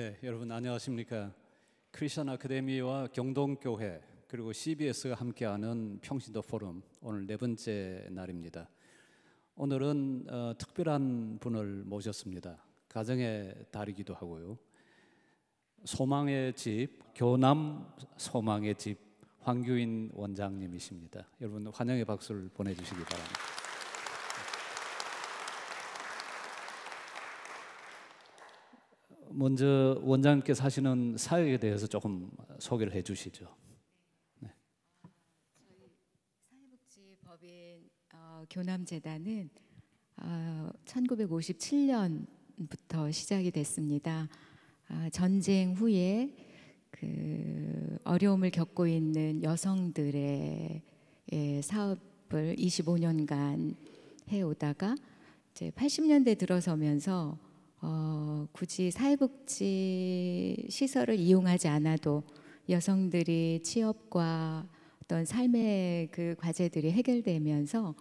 네, 여러분 안녕하십니까? 크리스천 아카데미와 경동교회 그리고 CBS가 함께하는 평신도 포럼 오늘 네 번째 날입니다. 오늘은 어, 특별한 분을 모셨습니다. 가정의 달이기도 하고요. 소망의 집 교남 소망의 집 황규인 원장님이십니다. 여러분 환영의 박수를 보내주시기 바랍니다. 먼저 원장님께서 하시는 사역에 대해서 조금 소개를 해주시죠. 네. 저희 사회복지법인 어, 교남재단은 어, 1957년부터 시작이 됐습니다. 아, 전쟁 후에 그 어려움을 겪고 있는 여성들의 예, 사업을 25년간 해오다가 이제 80년대 들어서면서 어, 굳이 사회복지 시설을 이용하지 않아도 여성들이 취업과 어떤 삶의 그 과제들이 해결되면서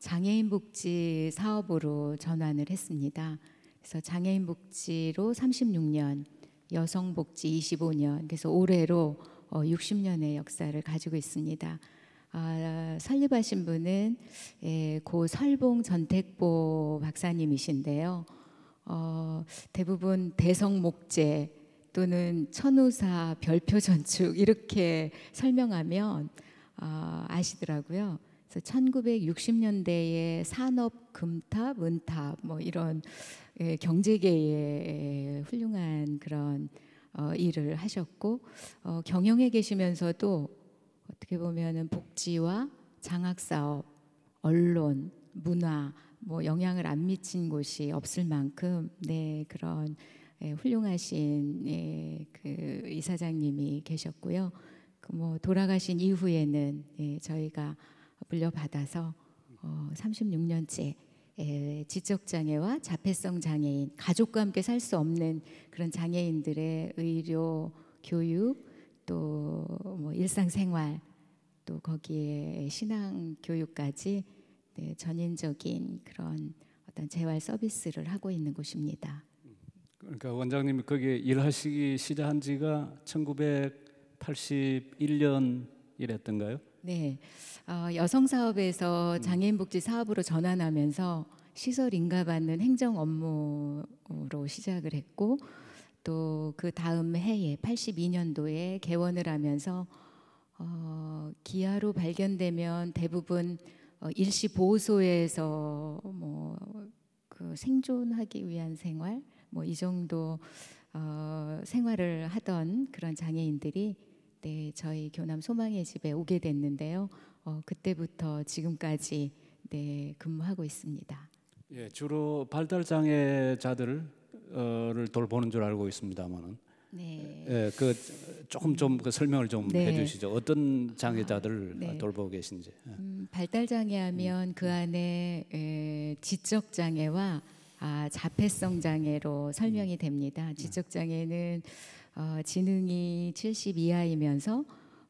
장애인 복지 사업으로 전환을 했습니다. 그래서 장애인 복지로 36년, 여성 복지 25년, 그래서 올해로 어, 60년의 역사를 가지고 있습니다. 아, 설립하신 분은 예, 고 설봉 전택보 박사님이신데요. 어, 대부분 대성 목재 또는 천우사 별표 전축 이렇게 설명하면 어, 아시더라고요. 그래서 1960년대에 산업 금탑, 은탑 뭐 이런 예, 경제계의 훌륭한 그런 어, 일을 하셨고 어, 경영에 계시면서도 어떻게 보면은 복지와 장학 사업, 언론, 문화 뭐 영향을 안 미친 곳이 없을 만큼 네 그런 예, 훌륭하신 예, 그 이사장님이 계셨고요. 그 뭐 돌아가신 이후에는 예, 저희가 물려받아서 어, 36년째 예, 지적 장애와 자폐성 장애인 가족과 함께 살 수 없는 그런 장애인들의 의료, 교육 또 뭐 일상생활 또 거기에 신앙 교육까지 네, 전인적인 그런 어떤 재활 서비스를 하고 있는 곳입니다. 그러니까 원장님이 거기 일하시기 시작한 지가 1981년 이랬던가요? 네, 어, 여성 사업에서 음. 장애인 복지 사업으로 전환하면서 시설 인가받는 행정 업무로 시작을 했고 또 그 다음 해에 82년도에 개원을 하면서 어, 기아로 발견되면 대부분 어, 일시 보호소에서 뭐그 생존하기 위한 생활 뭐 이 정도 어, 생활을 하던 그런 장애인들이 네, 저희 교남 소망의 집에 오게 됐는데요. 어, 그때부터 지금까지 네, 근무하고 있습니다. 예, 주로 발달 장애자들을 어, 돌보는 줄 알고 있습니다만은 네. 예, 그 조금 좀 그 설명을 좀 네. 해주시죠. 어떤 장애자들 아, 네. 돌보고 계신지. 예. 음, 발달 장애하면 음. 그 안에 에, 지적 장애와 아, 자폐성 장애로 설명이 음. 됩니다. 네. 지적 장애는 어, 지능이 70 이하이면서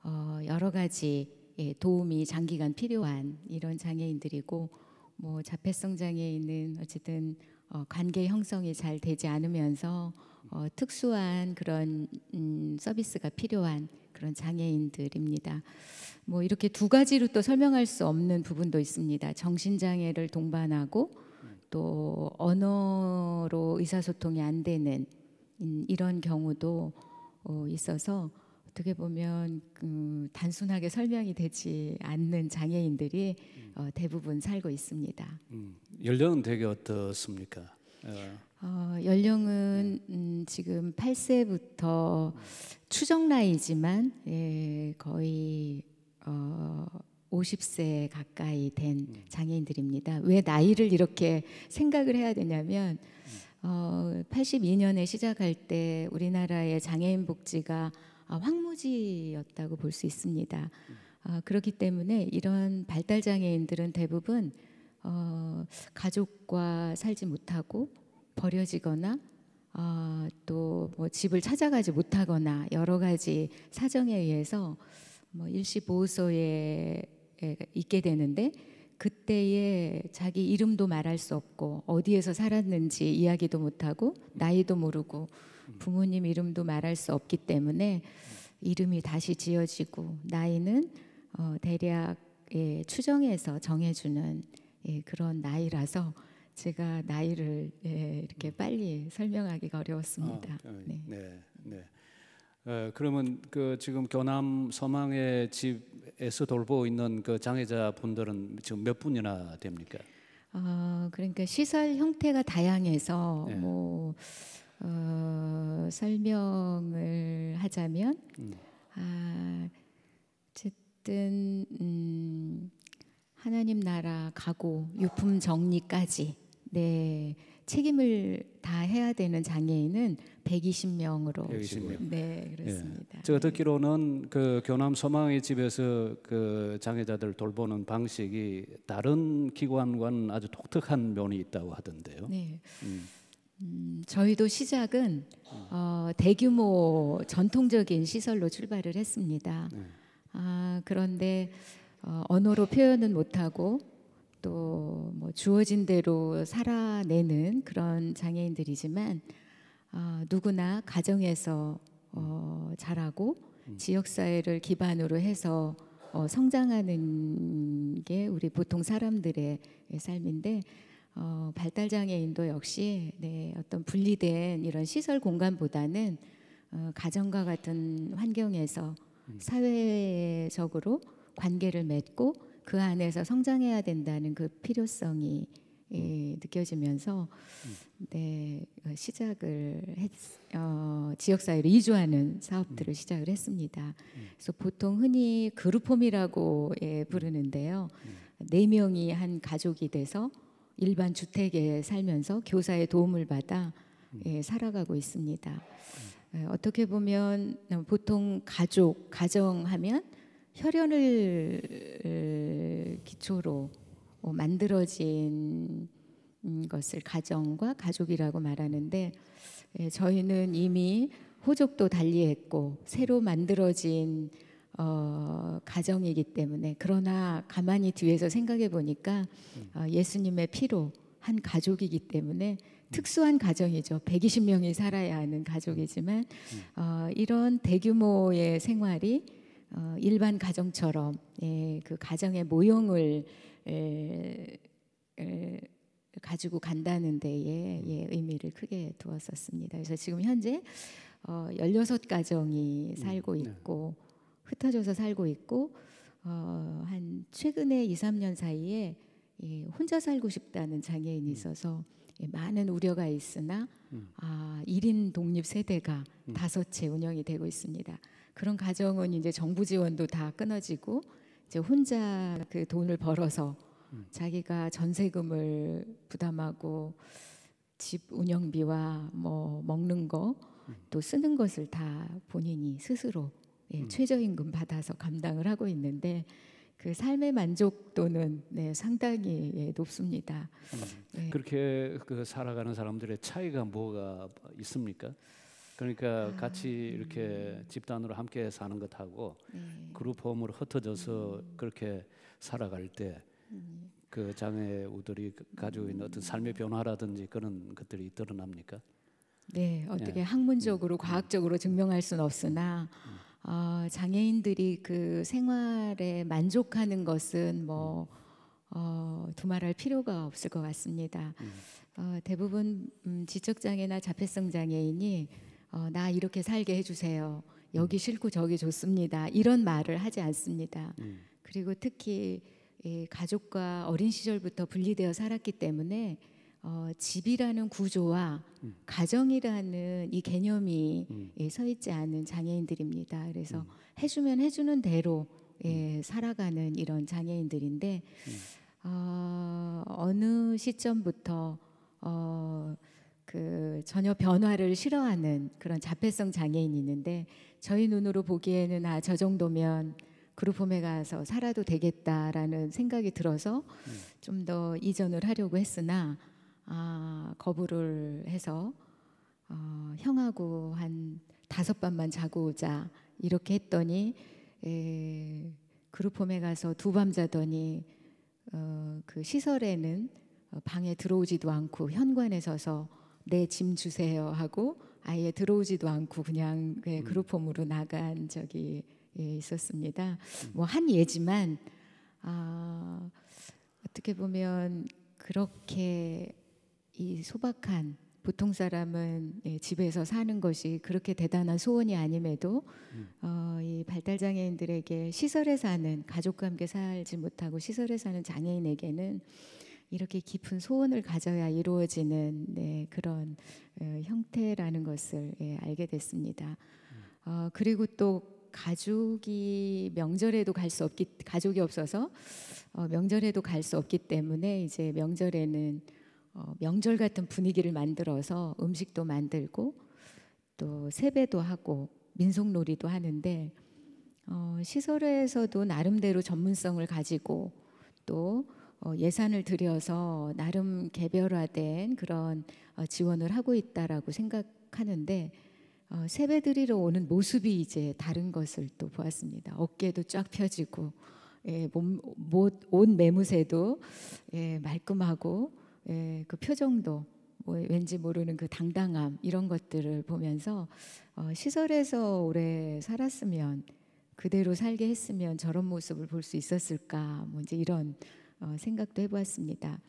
어, 여러 가지 예, 도움이 장기간 필요한 이런 장애인들이고 뭐 자폐성 장애인은 어쨌든 어, 관계 형성이 잘 되지 않으면서 어, 특수한 그런 음, 서비스가 필요한 그런 장애인들입니다. 뭐 이렇게 두 가지로 또 설명할 수 없는 부분도 있습니다. 정신장애를 동반하고 또 언어로 의사소통이 안 되는 음, 이런 경우도 어, 있어서 어떻게 보면 그 단순하게 설명이 되지 않는 장애인들이 어, 대부분 살고 있습니다. 음, 연령은 되게 어떻습니까? 어. 어, 연령은 네. 음, 지금 8세부터 추정 나이지만 예, 거의 어, 50세 가까이 된 네. 장애인들입니다. 왜 나이를 이렇게 생각을 해야 되냐면 네. 어, 82년에 시작할 때 우리나라의 장애인 복지가 아, 황무지였다고 볼 수 있습니다. 어, 그렇기 때문에 이런 발달 장애인들은 대부분 어, 가족과 살지 못하고 버려지거나 어, 아, 또뭐 집을 찾아가지 못하거나 여러 가지 사정에 의해서 뭐 일시 보호소에 있게 되는데 그때에 자기 이름도 말할 수 없고 어디에서 살았는지 이야기도 못하고 나이도 모르고 부모님 이름도 말할 수 없기 때문에 이름이 다시 지어지고 나이는 어, 대략 예, 추정해서 정해주는 예, 그런 나이라서 제가 나이를 예, 이렇게 음. 빨리 설명하기가 어려웠습니다. 아, 네. 네, 네. 에, 네. 어, 그러면 그 지금 교남 서망의 집에서 돌보고 있는 그 장애자 분들은 지금 몇 분이나 됩니까? 어, 그러니까 시설 형태가 다양해서 네. 뭐 어, 설명을 하자면 음. 아, 어쨌든 음, 하나님 나라 가구 유품 정리까지 네. 책임을 다 해야 되는 장애인은 120명으로 120명. 네, 그렇습니다. 예. 제가 듣기로는 그 교남 소망의 집에서 그 장애자들 돌보는 방식이 다른 기관과는 아주 독특한 면이 있다고 하던데요. 네. 음. 음, 저희도 시작은 어, 대규모 전통적인 시설로 출발을 했습니다. 네. 아, 그런데 어, 언어로 표현은 못하고 또뭐 주어진 대로 살아내는 그런 장애인들이지만 어, 누구나 가정에서 어, 자라고 음. 지역 사회를 기반으로 해서 어, 성장하는 게 우리 보통 사람들의 삶인데 어, 발달 장애인도 역시 네, 어떤 분리된 이런 시설 공간보다는 어, 가정과 같은 환경에서 음. 사회적으로 관계를 맺고 그 안에서 성장해야 된다는 그 필요성이 예, 느껴지면서 네, 시작을 했, 어, 지역사회로 이주하는 사업들을 시작을 했습니다. 그래서 보통 흔히 그룹홈이라고 예, 부르는데요. 네 명이 한 가족이 돼서 일반 주택에 살면서 교사의 도움을 받아 예, 살아가고 있습니다. 예, 어떻게 보면 보통 가족, 가정하면 혈연을 기초로 어, 만들어진 음, 것을 가정과 가족이라고 말하는데 저희는 이미 호족도 달리했고 새로 만들어진 어, 가정이기 때문에 그러나 가만히 뒤에서 생각해 보니까 어, 예수님의 피로 한 가족이기 때문에 특수한 가정이죠. 120명이 살아야 하는 가족이지만 어, 이런 대규모의 생활이 어, 일반 가정처럼 예, 그 가정의 모형을 에, 에, 가지고 간다는 데에 예, 의미를 크게 두었었습니다. 그래서 지금 현재 어, 16가정이 음, 살고 네. 있고 흩어져서 살고 있고 어, 한 최근에 2, 3년 사이에 예, 혼자 살고 싶다는 장애인이 음. 있어서 예, 많은 우려가 있으나 음. 아, 1인 독립 세대가 다섯 채 운영이 되고 있습니다. 그런 가정은 이제 정부 지원도 다 끊어지고 이제 혼자 그 돈을 벌어서 음. 자기가 전세금을 부담하고 집 운영비와 뭐 먹는 거또 음. 쓰는 것을 다 본인이 스스로 예, 음. 최저임금 받아서 감당을 하고 있는데 그 삶의 만족도는 네, 상당히 예, 높습니다. 음. 네. 그렇게 그 살아가는 사람들의 차이가 뭐가 있습니까? 그러니까 같이 이렇게 집단으로 함께 사는 것하고 예. 그룹 홈으로 흩어져서 음. 그렇게 살아갈 때그 음. 장애우들이 그 가지고 있는 어떤 삶의 음. 변화라든지 그런 것들이 드러납니까? 네, 어떻게 예. 학문적으로 과학적으로 증명할 수는 없으나 어, 장애인들이 그 생활에 만족하는 것은 뭐 어, 두말할 필요가 없을 것 같습니다. 어, 대부분 음, 지적장애나 자폐성 장애인이 어, 나 이렇게 살게 해주세요. 여기 음. 싫고 저기 좋습니다. 이런 말을 하지 않습니다. 음. 그리고 특히 예, 가족과 어린 시절부터 분리되어 살았기 때문에 어, 집이라는 구조와 음. 가정이라는 이 개념이 음. 예, 서 있지 않은 장애인들입니다. 그래서 음. 해주면 해주는 대로 예, 음. 살아가는 이런 장애인들인데 어, 어느 시점부터 어, 그 전혀 변화를 싫어하는 그런 자폐성 장애인이 있는데 저희 눈으로 보기에는 아 저 정도면 그룹홈에 가서 살아도 되겠다라는 생각이 들어서 좀 더 이전을 하려고 했으나 아, 거부를 해서 어, 형하고 한 다섯 밤만 자고 오자 이렇게 했더니 에, 그룹홈에 가서 두 밤 자더니 어, 그 시설에는 방에 들어오지도 않고 현관에 서서 내짐 주세요 하고 아예 들어오지도 않고 그냥 그 그룹홈으로 나간 적이 예, 있었습니다. 음. 뭐한 예지만 아, 어떻게 보면 그렇게 이 소박한 보통 사람은 예, 집에서 사는 것이 그렇게 대단한 소원이 아님에도 음. 어, 이 발달 장애인들에게 시설에 사는 가족과 함께 살지 못하고 시설에 사는 장애인에게는 이렇게 깊은 소원을 가져야 이루어지는 네, 그런 어, 형태라는 것을 예, 알게 됐습니다. 음. 어, 그리고 또 가족이 명절에도 갈 수 없기 가족이 없어서 어, 명절에도 갈 수 없기 때문에 이제 명절에는 어, 명절 같은 분위기를 만들어서 음식도 만들고 또 세배도 하고 민속놀이도 하는데 어, 시설에서도 나름대로 전문성을 가지고 또 어, 예산을 들여서 나름 개별화된 그런 어, 지원을 하고 있다라고 생각하는데 어, 세배 드리러 오는 모습이 이제 다른 것을 또 보았습니다. 어깨도 쫙 펴지고 예, 몸, 못, 매무새도 예, 말끔하고 예, 그 표정도 뭐 왠지 모르는 그 당당함 이런 것들을 보면서 시설에서 오래 살았으면 그대로 살게 했으면 저런 모습을 볼 수 있었을까 뭐 이제 이런 어, 생각도 해보았습니다.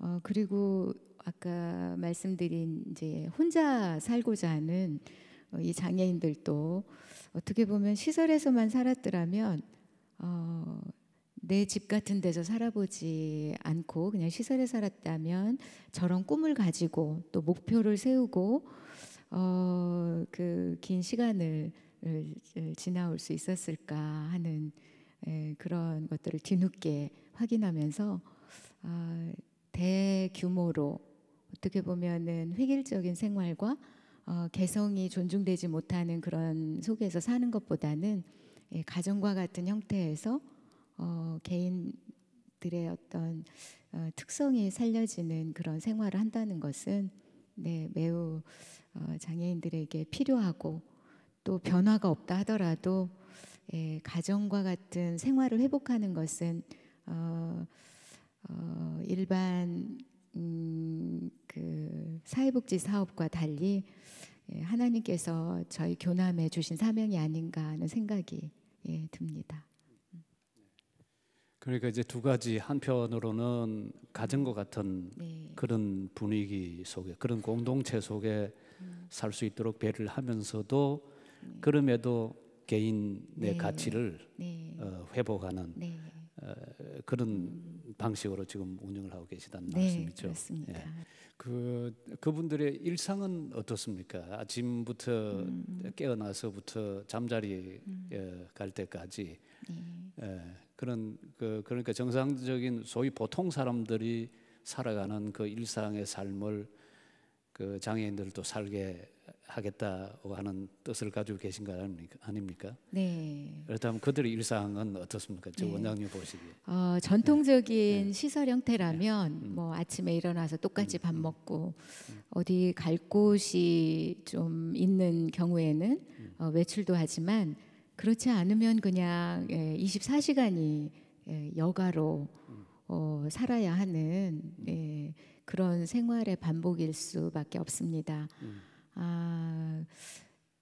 어, 그리고 아까 말씀드린 이제 혼자 살고자 하는 어, 이 장애인들도 어떻게 보면 시설에서만 살았더라면 어, 내집 같은 데서 살아보지 않고 그냥 시설에 살았다면 저런 꿈을 가지고 또 목표를 세우고 어, 그긴 시간을 지나올 수 있었을까 하는 예, 그런 것들을 뒤늦게 확인하면서 아, 대규모로 어떻게 보면은 획일적인 생활과 어, 개성이 존중되지 못하는 그런 속에서 사는 것보다는 예, 가정과 같은 형태에서 어, 개인들의 어떤 어, 특성이 살려지는 그런 생활을 한다는 것은 네, 매우 어, 장애인들에게 필요하고 또 변화가 없다 하더라도 예, 가정과 같은 생활을 회복하는 것은 어, 어, 일반 음, 그 사회복지 사업과 달리 예, 하나님께서 저희 교남에 주신 사명이 아닌가 하는 생각이 예, 듭니다. 그러니까 이제 두 가지 한편으로는 가정과 음. 같은 네. 그런 분위기 속에 그런 공동체 속에 음. 살수 있도록 배를 하면서도 네. 그럼에도 개인의 네. 가치를 네. 어, 회복하는 네. 어, 그런 음. 방식으로 지금 운영을 하고 계시다는 말씀이죠. 그렇습니다. 예. 그 그분들의 일상은 어떻습니까? 아침부터 음. 깨어나서부터 잠자리에 음. 어, 갈 때까지 예. 예. 그런 그 그러니까 정상적인 소위 보통 사람들이 살아가는 그 일상의 삶을 그 장애인들도 살게 하겠다고 하는 뜻을 가지고 계신 거 아닙니까? 아닙니까? 네. 그렇다면 그들의 일상은 어떻습니까? 저 네. 원장님 보시기에. 어, 전통적인 네. 시설 형태라면 네. 네. 음. 뭐 아침에 일어나서 똑같이 음, 밥 음. 먹고 음. 어디 갈 곳이 좀 있는 경우에는 음. 어, 외출도 하지만 그렇지 않으면 그냥 예, 24시간이 예, 여가로 음. 어, 살아야 하는 예, 그런 생활의 반복일 수밖에 없습니다. 아,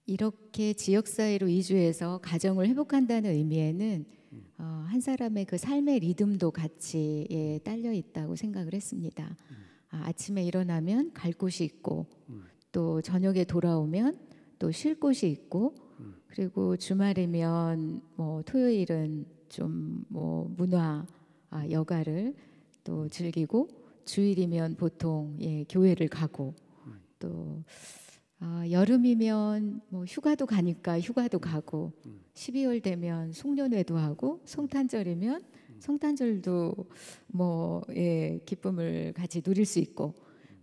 이렇게 지역 사회로 이주해서 가정을 회복한다는 의미에는 어, 한 사람의 그 삶의 리듬도 같이 예, 딸려 있다고 생각을 했습니다. 아, 아침에 일어나면 갈 곳이 있고 또 저녁에 돌아오면 또 쉴 곳이 있고 그리고 주말이면 뭐 토요일은 좀 뭐 문화 아, 여가를 또 즐기고 주일이면 보통 예, 교회를 가고 또 어, 여름이면 뭐 휴가도 가니까 휴가도 가고 12월 되면 송년회도 하고 송탄절이면송탄절도뭐 예, 기쁨을 같이 누릴 수 있고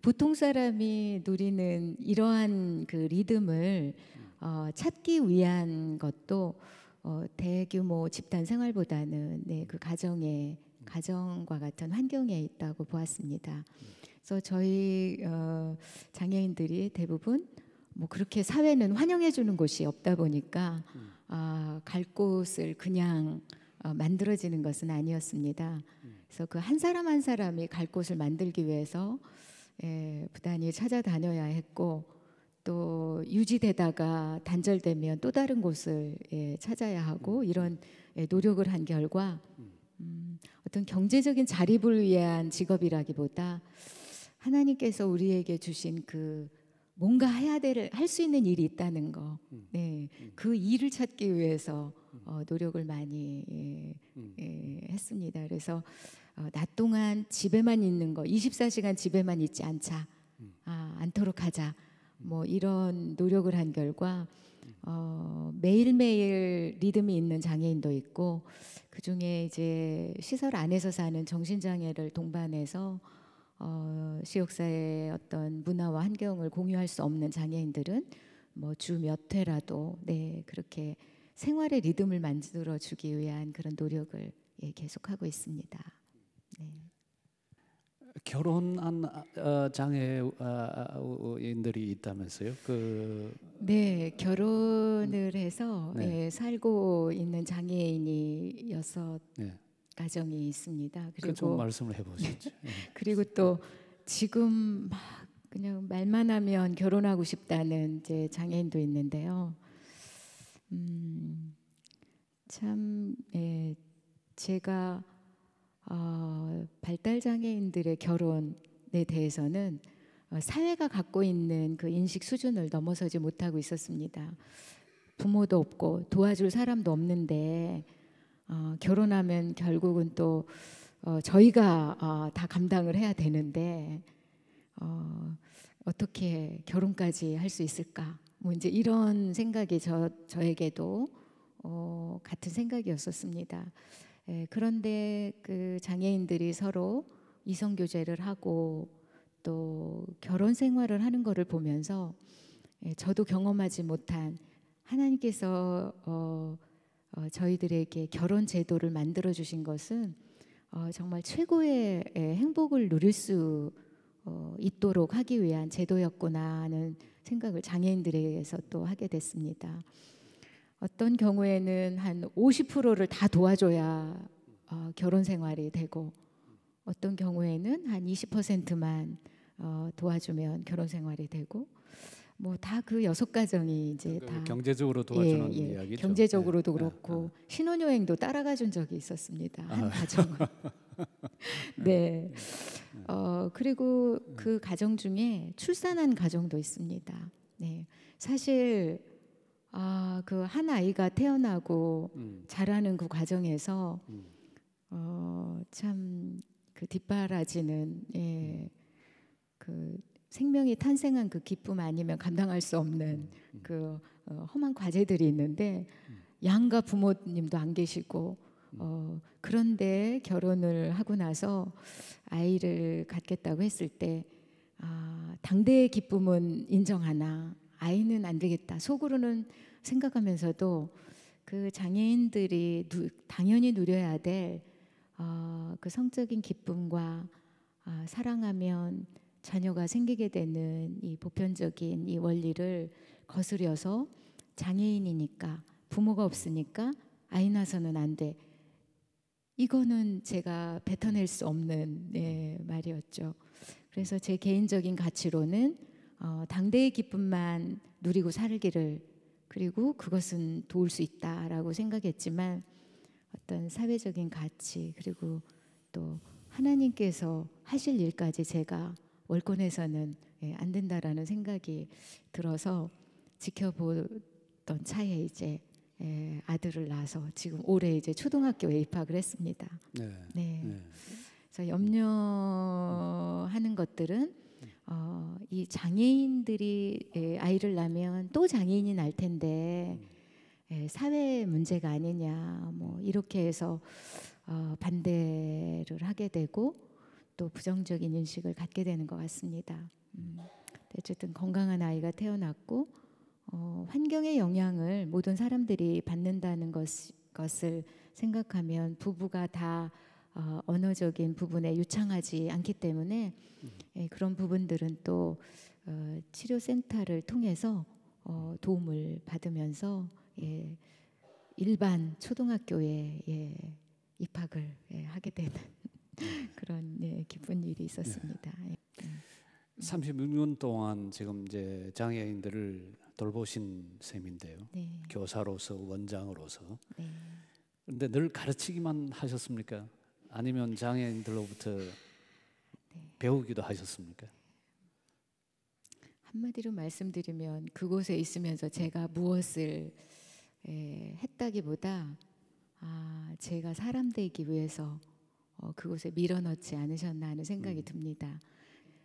보통 사람이 누리는 이러한 그 리듬을 어, 찾기 위한 것도 어, 대규모 집단 생활보다는 네, 그 가정의 가정과 같은 환경에 있다고 보았습니다. 그래서 저희 어, 장애인들이 대부분 뭐 그렇게 사회는 환영해 주는 곳이 없다 보니까 음. 아, 갈 곳을 그냥 어, 만들어지는 것은 아니었습니다. 음. 그래서 그 한 사람 한 사람이 갈 곳을 만들기 위해서 예, 부단히 찾아다녀야 했고 또 유지되다가 단절되면 또 다른 곳을 예, 찾아야 하고 음. 이런 예, 노력을 한 결과 음. 음, 어떤 경제적인 자립을 위한 직업이라기보다 하나님께서 우리에게 주신 그 뭔가 해야 될 할 수 있는 일이 있다는 거, 음. 네, 음. 그 일을 찾기 위해서 음. 어, 노력을 많이 예, 예, 했습니다. 그래서 어, 낮 동안 집에만 있는 거, 24시간 집에만 있지 않자, 아, 않도록 하자, 뭐 이런 노력을 한 결과 어, 매일매일 리듬이 있는 장애인도 있고 그 중에 이제 시설 안에서 사는 정신장애를 동반해서 어, 시옥사의 어떤 문화와 환경을 공유할 수 없는 장애인들은 뭐 주 몇 회라도 네 그렇게 생활의 리듬을 만들어 주기 위한 그런 노력을 예, 계속하고 있습니다. 네. 결혼한 아, 어, 장애인들이 있다면서요? 그 네, 결혼을 해서 네. 예, 살고 있는 장애인이어서 네. 가정이 있습니다. 그러니까 그리고 말씀을 해보셨죠. 그리고 또 지금 막 그냥 말만 하면 결혼하고 싶다는 이제 장애인도 있는데요. 음, 참 예, 제가 어, 발달 장애인들의 결혼에 대해서는 어, 사회가 갖고 있는 그 인식 수준을 넘어서지 못하고 있었습니다. 부모도 없고 도와줄 사람도 없는데 어, 결혼하면 결국은 또 어, 저희가 어, 다 감당을 해야 되는데 어, 어떻게 결혼까지 할 수 있을까? 뭐 이제 이런 생각이 저 저에게도 어, 같은 생각이었었습니다. 예, 그런데 그 장애인들이 서로 이성 교제를 하고 또 결혼 생활을 하는 것을 보면서 예, 저도 경험하지 못한 하나님께서 어, 어, 저희들에게 결혼 제도를 만들어 주신 것은 어, 정말 최고의 예, 행복을 누릴 수 어, 있도록 하기 위한 제도였구나 하는 생각을 장애인들에게서 또 하게 됐습니다. 어떤 경우에는 한 50%를 다 도와줘야 어, 결혼 생활이 되고 어떤 경우에는 한 20%만 어, 도와주면 결혼 생활이 되고 뭐다그 여섯 가정이 이제 그 다 경제적으로 예, 도와주는 예, 예. 이야기죠. 경제적으로도 네. 그렇고 아, 신혼여행도 따라가 준 적이 있었습니다. 한 아. 가정. 네. 어 그리고 그 음. 가정 중에 출산한 가정도 있습니다. 네. 사실 아그 한 아이가 태어나고 음. 자라는 그 과정에서 음. 어참 그 뒷바라지는 예. 음. 그 생명이 탄생한 그 기쁨 아니면 감당할 수 없는 음, 음, 음. 그 어, 험한 과제들이 있는데 양가 부모님도 안 계시고 어, 그런데 결혼을 하고 나서 아이를 갖겠다고 했을 때 아, 당대의 기쁨은 인정하나 아이는 안 되겠다 속으로는 생각하면서도 그 장애인들이 누, 당연히 누려야 될그 어, 그 성적인 기쁨과 아, 사랑하면 자녀가 생기게 되는 이 보편적인 이 원리를 거스려서 장애인이니까 부모가 없으니까 아이 낳아서는 안 돼. 이거는 제가 뱉어낼 수 없는 예, 말이었죠. 그래서 제 개인적인 가치로는 어, 당대의 기쁨만 누리고 살기를 그리고 그것은 도울 수 있다라고 생각했지만 어떤 사회적인 가치 그리고 또 하나님께서 하실 일까지 제가 월권에서는 예, 안 된다라는 생각이 들어서 지켜보던 차에 이제 예, 아들을 낳아서 지금 올해 이제 초등학교에 입학을 했습니다. 네. 네. 네. 그래서 염려하는 것들은 어, 이 장애인들이 예, 아이를 낳으면 또 장애인이 날 텐데 사회 문제가 아니냐 뭐 이렇게 해서 어, 반대를 하게 되고 또 부정적인 인식을 갖게 되는 것 같습니다. 음, 어쨌든 건강한 아이가 태어났고 어, 환경의 영향을 모든 사람들이 받는다는 것, 것을 생각하면 부부가 다 어, 언어적인 부분에 유창하지 않기 때문에 예, 그런 부분들은 또 어, 치료센터를 통해서 어, 도움을 받으면서 예, 일반 초등학교에 예, 입학을 예, 하게 되는 음. 그런 네, 기쁜 일이 있었습니다. 네. 예. 36년 예. 음. 동안 지금 이제 장애인들을 돌보신 셈인데요. 네. 교사로서 원장으로서. 네. 근데 늘 가르치기만 하셨습니까? 아니면 장애인들로부터 네. 배우기도 하셨습니까? 한마디로 말씀드리면 그곳에 있으면서 제가 무엇을 에, 했다기보다 아, 제가 사람 되기 위해서 어, 그곳에 밀어넣지 않으셨나 하는 생각이 음. 듭니다.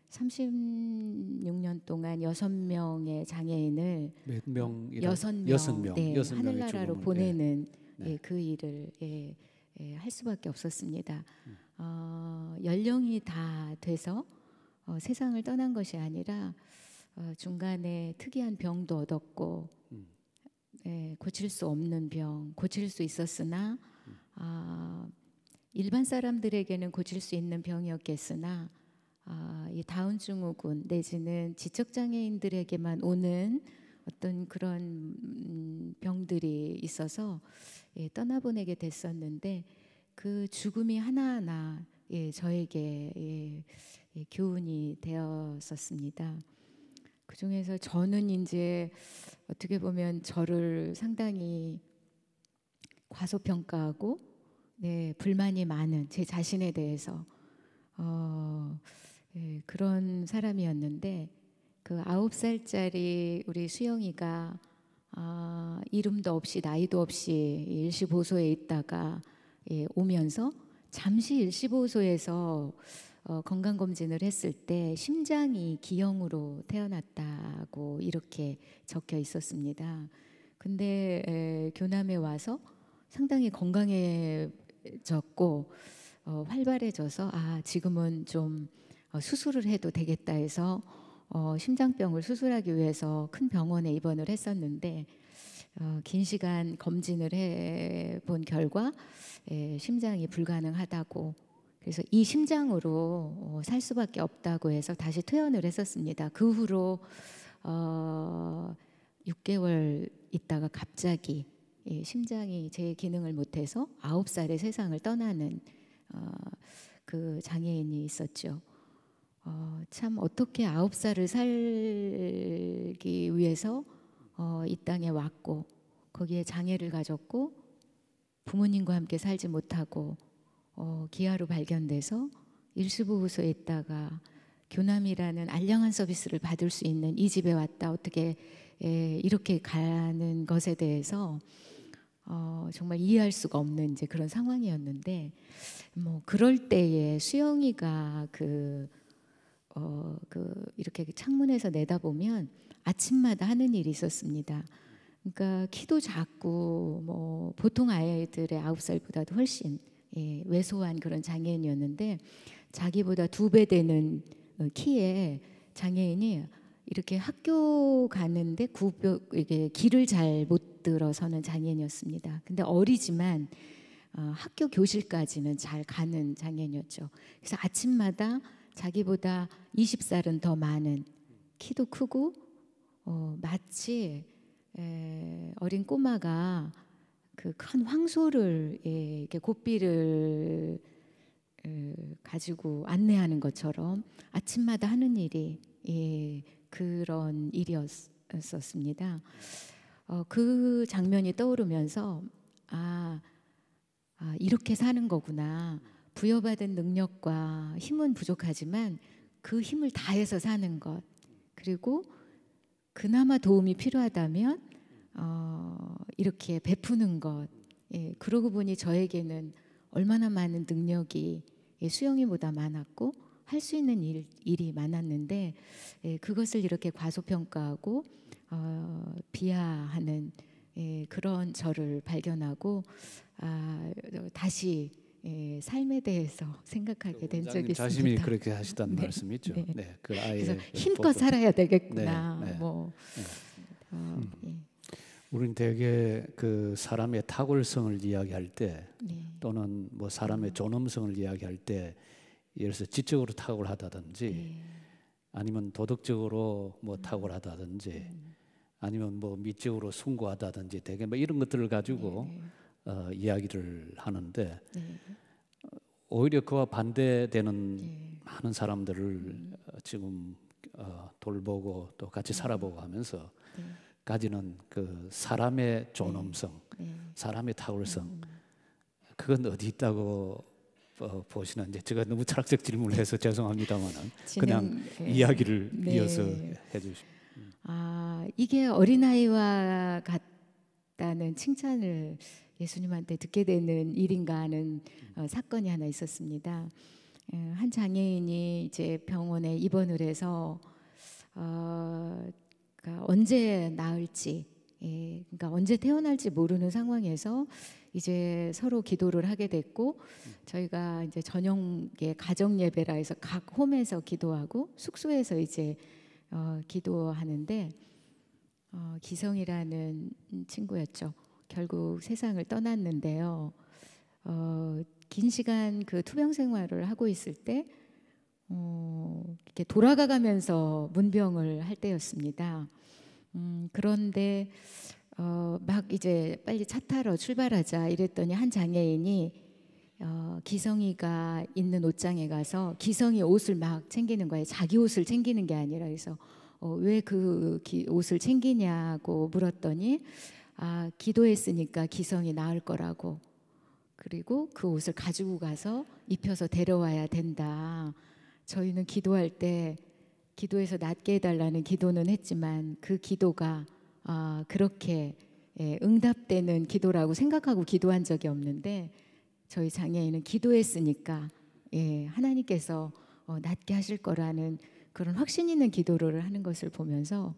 36년 동안 6명의 장애인을 몇 명이라 6명, 6명 네, 하늘나라로 보내는 네. 예, 네. 그 일을 예, 예, 할 수밖에 없었습니다. 음. 어, 연령이 다 돼서 어, 세상을 떠난 것이 아니라 어, 중간에 특이한 병도 얻었고 음. 예, 고칠 수 없는 병, 고칠 수 있었으나 음. 아, 일반 사람들에게는 고칠 수 있는 병이었겠으나 아, 이 다운증후군 내지는 지적장애인들에게만 오는 어떤 그런 음, 병들이 있어서 예, 떠나보내게 됐었는데 그 죽음이 하나하나 예, 저에게 예, 예, 교훈이 되었었습니다. 그 중에서 저는 이제 어떻게 보면 저를 상당히 과소평가하고 네, 불만이 많은 제 자신에 대해서 어, 네, 그런 사람이었는데 그 아홉 살짜리 우리 수영이가 아, 이름도 없이 나이도 없이 일시보소에 있다가 예, 오면서 잠시 일시보소에서 어, 건강검진을 했을 때 심장이 기형으로 태어났다고 이렇게 적혀 있었습니다. 근데 에, 예, 교남에 와서 상당히 건강해 활발해졌고 어, 활발해져서 아 지금은 좀 어, 수술을 해도 되겠다 해서 어, 심장병을 수술하기 위해서 큰 병원에 입원을 했었는데 어, 긴 시간 검진을 해 본 결과 예, 심장이 불가능하다고 그래서 이 심장으로 어, 살 수밖에 없다고 해서 다시 퇴원을 했었습니다. 그 후로 어, 6개월 있다가 갑자기 이 예, 심장이 제 기능을 못해서 아홉 살에 세상을 떠나는 어, 그 장애인이 있었죠. 어, 참 어떻게 아홉 살을 살기 위해서 어, 이 땅에 왔고 거기에 장애를 가졌고 부모님과 함께 살지 못하고 어, 기아로 발견돼서 일수부호소에 있다가 교남이라는 알량한 서비스를 받을 수 있는 이 집에 왔다 어떻게 에, 예, 이렇게 가는 것에 대해서 어, 정말 이해할 수가 없는 이제 그런 상황이었는데 뭐 그럴 때에 수영이가 그, 어, 그 이렇게 그 창문에서 내다보면 아침마다 하는 일이 있었습니다. 그러니까 키도 작고 뭐 보통 아이들의 아홉 살보다도 훨씬 예, 왜소한 그런 장애인이었는데 자기보다 두 배 되는 키에 장애인이 이렇게 학교 가는데 구벽 이게 길을 잘못 들어서는 장애인이었습니다. 근데 어리지만 어, 학교 교실까지는 잘 가는 장애인이었죠. 그래서 아침마다 자기보다 20살은 더 많은 키도 크고 어, 마치 에, 어린 꼬마가 그 큰 황소를 예, 이렇게 고삐를 에, 가지고 안내하는 것처럼 아침마다 하는 일이 예, 그런 일이었습니다. 어, 그 장면이 떠오르면서 아, 아 이렇게 사는 거구나. 부여받은 능력과 힘은 부족하지만 그 힘을 다해서 사는 것 그리고 그나마 도움이 필요하다면 어, 이렇게 베푸는 것 예, 그러고 보니 저에게는 얼마나 많은 능력이 예, 수영이보다 많았고 할 수 있는 일, 일이 많았는데 예, 그것을 이렇게 과소평가하고 어, 비하하는 예, 그런 저를 발견하고 아, 다시 예, 삶에 대해서 생각하게 그 된 적이 있습니다. 자신이 그렇게 하시다 네, 말씀이죠. 네. 네, 그 그래서 그 힘껏 법 살아야 되겠구나. 네, 네. 뭐 네. 어, 음. 예. 우린 되게 그 사람의 탁월성을 이야기할 때 네. 또는 뭐 사람의 음. 존엄성을 이야기할 때 예를 들어서 지적으로 탁월하다든지 아니면 도덕적으로 뭐 음. 탁월하다든지 음. 아니면 뭐미적으로숭고하다든지 되게 뭐 이런 것들을 가지고 네, 네. 어, 이야기를 하는데 네 어, 오히려 그와 반대되는 네 많은 사람들을 음. 어, 지금 어, 돌보고 또 같이 음. 살아보고 하면서 네. 가지는 그 사람의 존엄성, 네. 사람의 타월성 음, 그건 어디 있다고 어, 보시는지 제가 너무 철학적 질문을 해서 죄송합니다만은 그냥 네. 이야기를 네. 이어서 해주십시오. 이게 어린아이와 같다는 칭찬을 예수님한테 듣게 되는 일인가 하는 어, 사건이 하나 있었습니다. 예, 한 장애인이 이제 병원에 입원을 해서 어, 그러니까 언제 나을지, 예, 그러니까 언제 태어날지 모르는 상황에서 이제 서로 기도를 하게 됐고 저희가 이제 저녁에 가정 예배라 해서 각 홈에서 기도하고 숙소에서 이제 어, 기도하는데 어, 기성이라는 친구였죠. 결국 세상을 떠났는데요. 어, 긴 시간 그 투병 생활을 하고 있을 때 어, 이렇게 돌아가가면서 문병을 할 때였습니다. 음, 그런데 어, 막 이제 빨리 차 타러 출발하자 이랬더니 한 장애인이 어, 기성이가 있는 옷장에 가서 기성이 옷을 막 챙기는 거예요. 자기 옷을 챙기는 게 아니라 그래서 어, 왜그 옷을 챙기냐고 물었더니 아 기도했으니까 기성이 나을 거라고 그리고 그 옷을 가지고 가서 입혀서 데려와야 된다. 저희는 기도할 때 기도에서 낫게 해달라는 기도는 했지만 그 기도가 아, 그렇게 예, 응답되는 기도라고 생각하고 기도한 적이 없는데 저희 장애인은 기도했으니까 예, 하나님께서 어, 낫게 하실 거라는 그런 확신 있는 기도를 하는 것을 보면서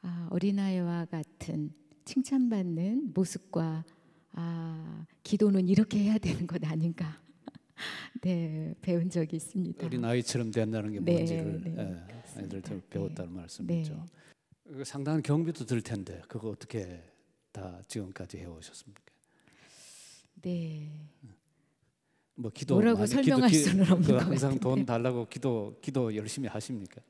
아, 어린아이와 같은 칭찬받는 모습과 아, 기도는 이렇게 해야 되는 것 아닌가 네 배운 적이 있습니다. 어린아이처럼 된다는 게 네, 뭔지를 네, 예, 아들 배웠다는 네, 말씀이죠. 네. 그 상당한 경비도 들 텐데 그거 어떻게 다 지금까지 해오셨습니까? 네. 음. 뭐 기도 뭐라고 많이, 설명할 기도, 수는 없는 그 항상 돈 달라고 기도 기도 열심히 하십니까?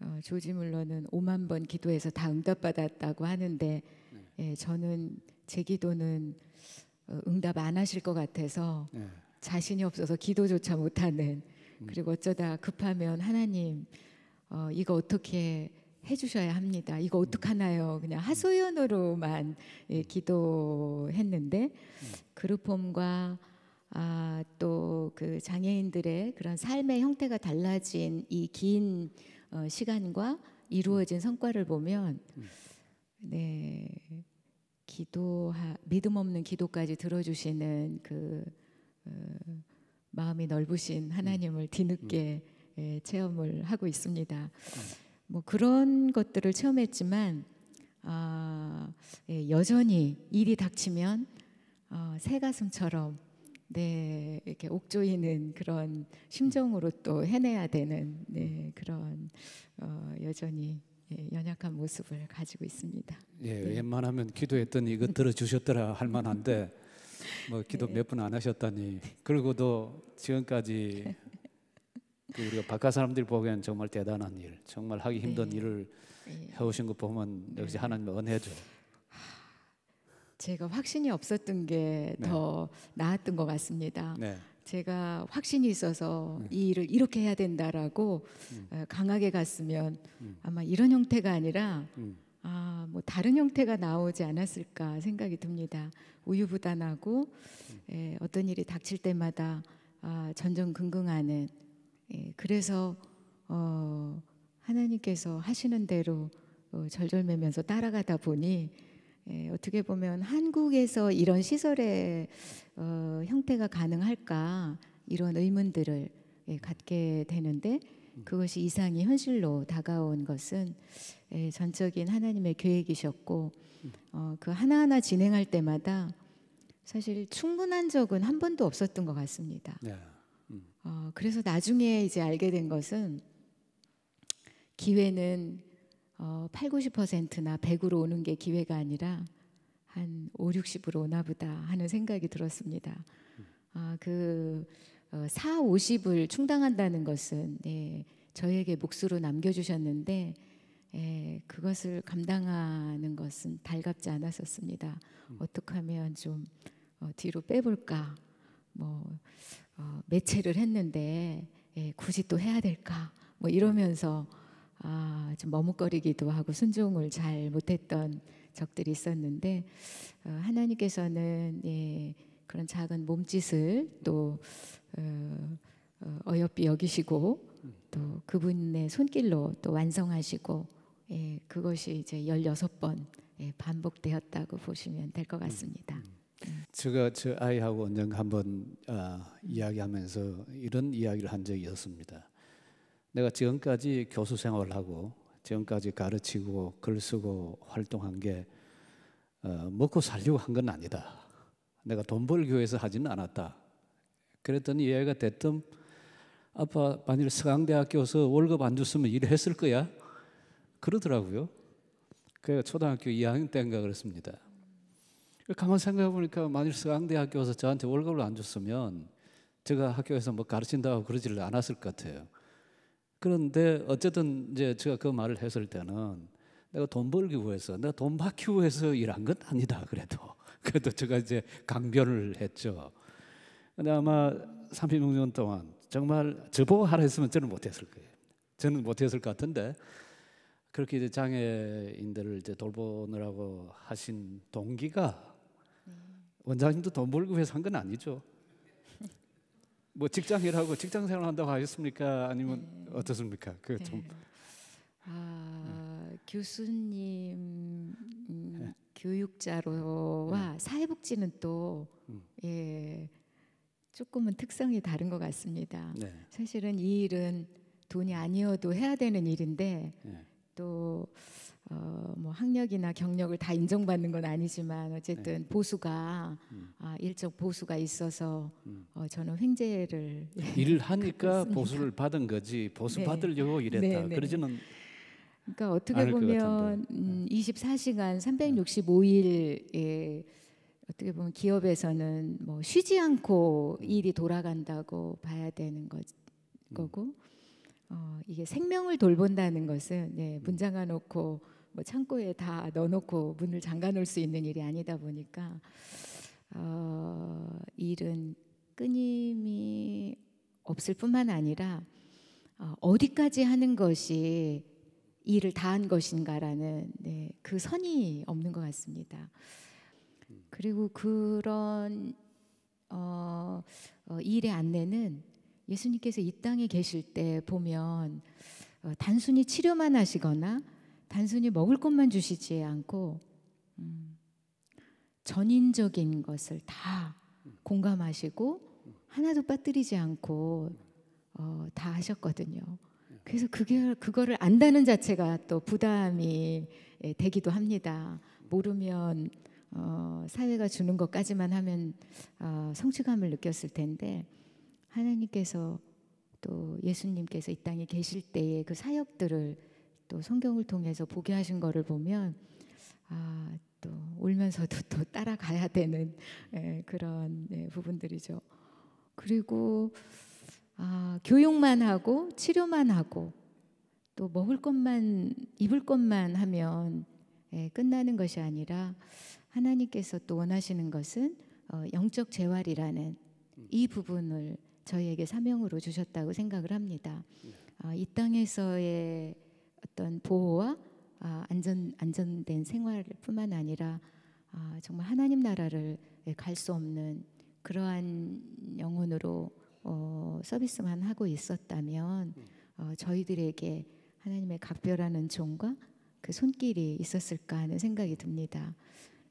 어, 조지 물러는 5만 번 기도해서 다 응답받았다고 하는데 네. 예, 저는 제 기도는 어, 응답 안 하실 것 같아서 네. 자신이 없어서 기도조차 못하는 음. 그리고 어쩌다 급하면 하나님 어, 이거 어떻게 해주셔야 합니다. 이거 음. 어떡하나요? 그냥 하소연으로만 예, 음. 기도했는데 그룹홈과 아, 또 그 장애인들의 그런 삶의 형태가 달라진 이긴 어, 시간과 이루어진 성과를 보면 네 기도 믿음 없는 기도까지 들어주시는 그 어, 마음이 넓으신 하나님을 음. 뒤늦게 음. 예, 체험을 하고 있습니다. 음. 뭐 그런 것들을 체험했지만 아, 예, 여전히 일이 닥치면 어, 새 가슴처럼 네, 이렇게 옥조이는 그런 심정으로 또 해내야 되는 네, 그런 어, 여전히 예, 연약한 모습을 가지고 있습니다. 예, 네. 웬만하면 기도했더니 이거 들어주셨더라 할 만한데 뭐 네. 기도 네. 몇분 안 하셨다니 그리고도 지금까지 그 우리가 바깥 사람들 보기엔 정말 대단한 일, 정말 하기 힘든 네. 일을 네. 해오신 거 보면 역시 네. 하나님의 은혜죠. 제가 확신이 없었던 게더 네. 나았던 것 같습니다. 네. 제가 확신이 있어서 음. 이 일을 이렇게 해야 된다라고 음. 어, 강하게 갔으면 음. 아마 이런 형태가 아니라 음. 아, 뭐 다른 형태가 나오지 않았을까 생각이 듭니다. 우유부단하고 에, 음. 예, 어떤 일이 닥칠 때마다 아, 전전긍긍하는 예, 그래서 어, 하나님께서 하시는 대로 어, 절절매면서 따라가다 보니 예, 어떻게 보면 한국에서 이런 시설의 어, 형태가 가능할까 이런 의문들을 예, 갖게 되는데 그것이 이상이 현실로 다가온 것은 예, 전적인 하나님의 계획이셨고 어, 그 하나하나 진행할 때마다 사실 충분한 적은 한 번도 없었던 것 같습니다. 네. 음. 어, 그래서 나중에 이제 알게 된 것은 기회는 어, 8, 90%나 100으로 오는 게 기회가 아니라 한 5, 60으로 오나 보다 하는 생각이 들었습니다. 아, 그 어, 4, 50을 충당한다는 것은 예, 저에게 몫으로 남겨주셨는데 예, 그것을 감당하는 것은 달갑지 않았었습니다. 음. 어떻게 하면 좀 어, 뒤로 빼볼까 뭐 어, 매체를 했는데 예, 굳이 또 해야 될까 뭐 이러면서 아, 좀 머뭇거리기도 하고 순종을 잘 못했던 적들이 있었는데 어, 하나님께서는 예, 그런 작은 몸짓을 또 어, 어 어여삐 여기시고 또 그분의 손길로 또 완성하시고 예, 그것이 이제 16번 예, 반복되었다고 보시면 될 것 같습니다. 음, 음. 제가 저 아이하고 언젠가 한번 아, 이야기하면서 이런 이야기를 한 적이 있었습니다. 내가 지금까지 교수 생활하고 을 지금까지 가르치고 글 쓰고 활동한 게 어, 먹고 살려고 한 건 아니다. 내가 돈 벌기 위해서 하지는 않았다. 그랬더니 얘가 됐던 아빠 만일 서강대학교에서 월급 안 줬으면 일했을 거야. 그러더라고요. 그래서 초등학교 2학년 때인가 그랬습니다. 가만 생각해 보니까 만일 서강대학교에서 저한테 월급을 안 줬으면 제가 학교에서 뭐 가르친다고 그러지를 않았을 것 같아요. 그런데 어쨌든 이제 제가 그 말을 했을 때는 내가 돈 벌기 위해서 내가 돈 받기 위해서 일한 건 아니다 그래도 그래도 제가 이제 강변을 했죠. 근데 아마 36년 동안 정말 저보고 하라 했으면 저는 못했을 거예요. 저는 못했을 것 같은데 그렇게 이제 장애인들을 이제 돌보느라고 하신 동기가 네. 원장님도 돈 벌기 위해서 한 건 아니죠. 뭐 직장 일하고 직장 생활한다고 하셨습니까? 아니면 네. 어떻습니까? 그 네. 좀. 아 네. 교수님 음, 네. 교육자로와 음. 사회복지는 또 음. 예, 조금은 특성이 다른 것 같습니다. 네. 사실은 이 일은 돈이 아니어도 해야 되는 일인데 또 어, 뭐 학력이나 경력을 다 인정받는 건 아니지만 어쨌든 네. 보수가 음. 아, 일적 보수가 있어서 음. 어, 저는 횡재를 일을 하니까 보수를 받은 거지 보수 네. 받으려고 일했다 네, 네, 네, 그러지는 그러니까 어떻게 보면 음, 24시간 365일 에 어떻게 보면 기업에서는 뭐 쉬지 않고 음. 일이 돌아간다고 봐야 되는 거, 음. 거고 어, 이게 생명을 돌본다는 것은 예, 문장아 음. 놓고 뭐 창고에 다 넣어놓고 문을 잠가 놓을 수 있는 일이 아니다 보니까 어, 일은 끊임이 없을 뿐만 아니라 어, 어디까지 하는 것이 일을 다 한 것인가라는 네, 그 선이 없는 것 같습니다. 그리고 그런 어, 어, 일의 안내는 예수님께서 이 땅에 계실 때 보면 어, 단순히 치료만 하시거나 단순히 먹을 것만 주시지 않고 음, 전인적인 것을 다 공감하시고 하나도 빠뜨리지 않고 어, 다 하셨거든요. 그래서 그게 그거를 안다는 자체가 또 부담이 예, 되기도 합니다. 모르면 어, 사회가 주는 것까지만 하면 어, 성취감을 느꼈을 텐데 하나님께서 또 예수님께서 이 땅에 계실 때의 그 사역들을 또 성경을 통해서 보게 하신 거를 보면 아, 또 울면서도 또 따라가야 되는 예, 그런 예, 부분들이죠. 그리고 아, 교육만 하고 치료만 하고 또 먹을 것만 입을 것만 하면 예, 끝나는 것이 아니라 하나님께서 또 원하시는 것은 어, 영적 재활이라는 이 부분을 저희에게 사명으로 주셨다고 생각을 합니다. 네. 아, 이 땅에서의 어떤 보호와 아, 안전 안전된 생활뿐만 아니라 아, 정말 하나님 나라를 갈 수 없는 그러한 영혼으로 어, 서비스만 하고 있었다면 어, 저희들에게 하나님의 각별한 은총과 그 손길이 있었을까 하는 생각이 듭니다.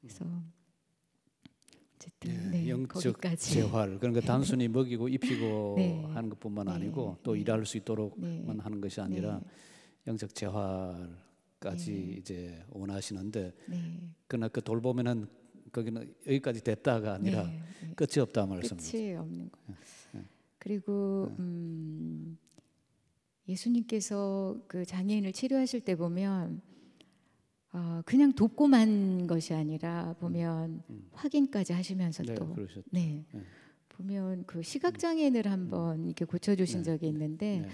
그래서 어쨌든 예, 네, 영적 재활 그러니 네. 단순히 먹이고 입히고 네. 하는 것뿐만 네. 아니고 또 네. 일할 수 있도록만 하는 것이 아니라 영적 재활까지 네. 이제 원하시는데 네. 그러나 그 돌보면은 거기는 여기까지 됐다가 아니라 네. 네. 끝이 없다 말씀이죠. 끝이 없는 거. 예, 예. 그리고 예. 음, 예수님께서 그 장애인을 치료하실 때 보면 어, 그냥 돕고만 것이 아니라 보면 음, 음. 확인까지 하시면서 네, 또 네. 보면 그 시각 음. 장애인을 한번 음. 이렇게 고쳐주신 네. 적이 있는데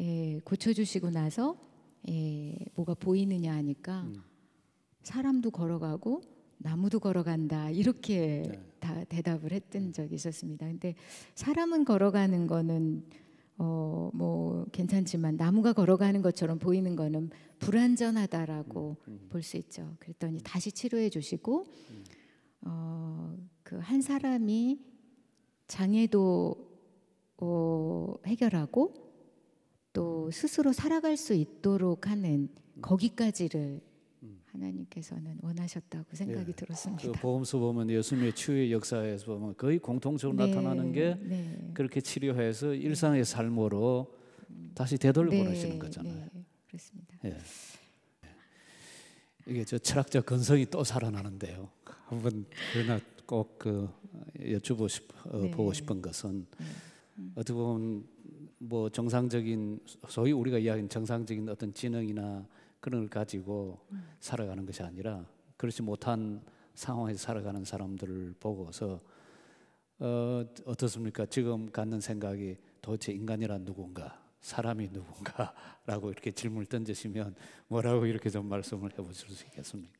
예, 고쳐주시고 나서 예, 뭐가 보이느냐 하니까 음. 사람도 걸어가고 나무도 걸어간다 이렇게 네. 다 대답을 했던 음. 적이 있었습니다. 근데 사람은 걸어가는 거는 어, 뭐 괜찮지만 나무가 걸어가는 것처럼 보이는 거는 불완전하다라고 음. 음. 볼수 있죠. 그랬더니 다시 치료해 주시고 음. 어, 그 한 사람이 장애도 어, 해결하고 또 스스로 살아갈 수 있도록 하는 음. 거기까지를 음. 하나님께서는 원하셨다고 생각이 예, 들었습니다. 그 보험서 보면 예수님의 치유의 역사에서 보면 거의 공통적으로 네, 나타나는 게 네. 그렇게 치료해서 네. 일상의 삶으로 음. 다시 되돌려보내시는 네, 거잖아요. 네. 그렇습니다. 예. 이게 저 철학적 건성이 또 살아나는데요. 한번 그러나 꼭그 여쭤보고 싶, 어, 네. 보 싶은 것은 어떻게 보면 뭐 정상적인 소위 우리가 이야기하는 정상적인 어떤 지능이나 그런 걸 가지고 음. 살아가는 것이 아니라 그렇지 못한 상황에서 살아가는 사람들을 보고서 어, 어떻습니까? 지금 갖는 생각이 도대체 인간이란 누군가, 사람이 누군가라고 이렇게 질문을 던지시면 뭐라고 이렇게 좀 말씀을 해보실 수 있겠습니까?